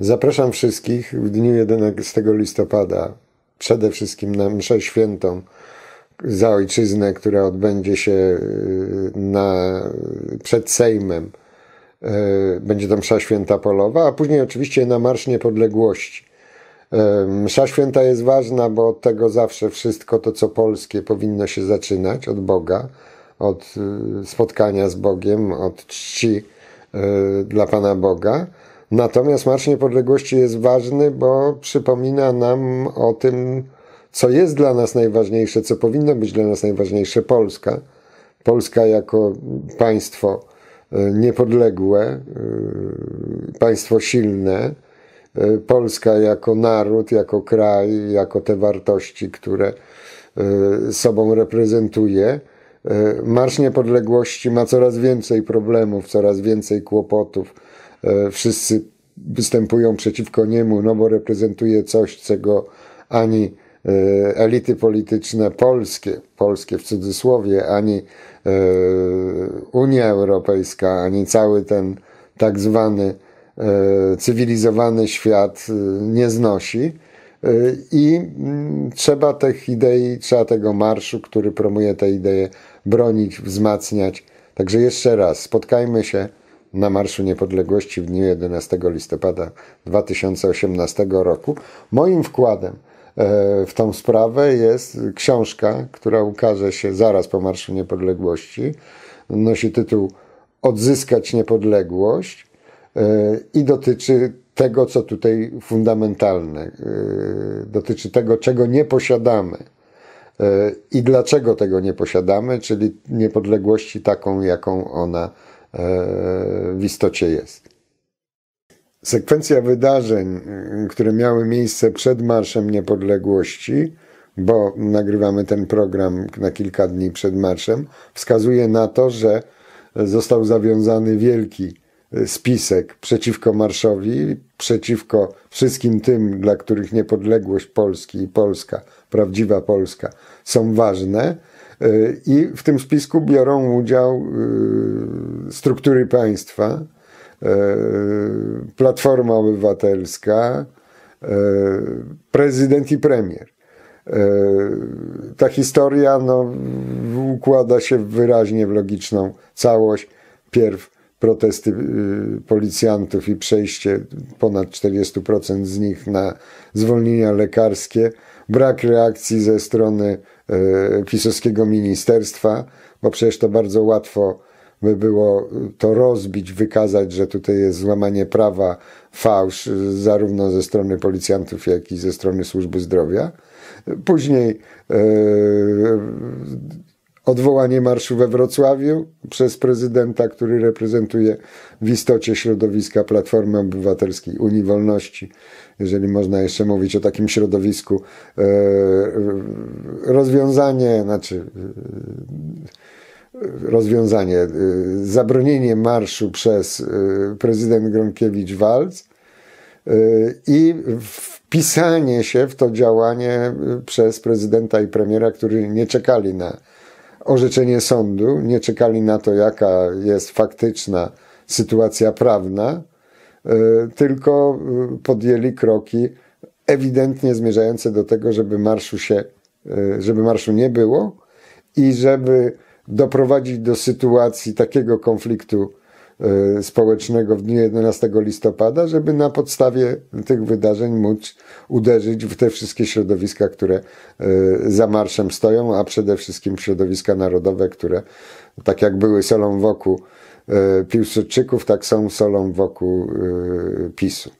Zapraszam wszystkich w dniu 11 listopada, przede wszystkim na mszę świętą za ojczyznę, która odbędzie się y, na, przed Sejmem. Y, będzie to msza święta polowa, a później oczywiście na Marsz Niepodległości. Y, msza święta jest ważna, bo od tego zawsze wszystko to, co polskie, powinno się zaczynać od Boga, od spotkania z Bogiem, od czci dla Pana Boga. Natomiast Marsz Niepodległości jest ważny, bo przypomina nam o tym, co jest dla nas najważniejsze, co powinno być dla nas najważniejsze Polska. Polska jako państwo e, niepodległe, e, państwo silne, e, Polska jako naród, jako kraj, jako te wartości, które sobą reprezentuje. Marsz Niepodległości ma coraz więcej problemów, coraz więcej kłopotów E, wszyscy występują przeciwko niemu, no bo reprezentuje coś, czego ani e, elity polityczne polskie, polskie w cudzysłowie, ani e, Unia Europejska, ani cały ten tak zwany cywilizowany świat nie znosi. I mm, trzeba tych idei, trzeba tego marszu, który promuje te idee, bronić, wzmacniać. Także jeszcze raz, spotkajmy się na Marszu Niepodległości w dniu 11 listopada 2018 roku. Moim wkładem e, w tą sprawę jest książka, która ukaże się zaraz po Marszu Niepodległości. Nosi tytuł Odzyskać niepodległość e, i dotyczy tego, co tutaj fundamentalne, e, dotyczy tego, czego nie posiadamy i dlaczego tego nie posiadamy, czyli niepodległości taką, jaką ona E, w istocie jest. Sekwencja wydarzeń, y, które miały miejsce przed Marszem Niepodległości, bo nagrywamy ten program na kilka dni przed marszem, wskazuje na to, że został zawiązany wielki y, spisek przeciwko marszowi, przeciwko wszystkim tym, dla których niepodległość Polski i Polska, prawdziwa Polska, są ważne. I w tym spisku biorą udział y, struktury państwa, y, Platforma Obywatelska, y, prezydent i premier. Ta historia no, układa się wyraźnie w logiczną całość. Pierw protesty policjantów i przejście ponad 40% z nich na zwolnienia lekarskie, brak reakcji ze strony pisowskiego e, ministerstwa, bo przecież to bardzo łatwo by było to rozbić, wykazać, że tutaj jest złamanie prawa, fałsz, e, zarówno ze strony policjantów, jak i ze strony służby zdrowia. Później e, odwołanie marszu we Wrocławiu przez prezydenta, który reprezentuje w istocie środowiska Platformy Obywatelskiej Unii Wolności, jeżeli można jeszcze mówić o takim środowisku, e, rozwiązanie, znaczy e, rozwiązanie, e, zabronienie marszu przez prezydent Gronkiewicz-Walc i wpisanie się w to działanie przez prezydenta i premiera, którzy nie czekali na orzeczenie sądu, nie czekali na to, jaka jest faktyczna sytuacja prawna, e, tylko e, podjęli kroki ewidentnie zmierzające do tego, żeby marszu się, e, żeby marszu nie było i żeby doprowadzić do sytuacji takiego konfliktu Y, społecznego w dniu 11 listopada, żeby na podstawie tych wydarzeń móc uderzyć w te wszystkie środowiska, które y, za marszem stoją, a przede wszystkim środowiska narodowe, które tak jak były solą wokół y, Piłsudczyków, tak są solą wokół PiSu.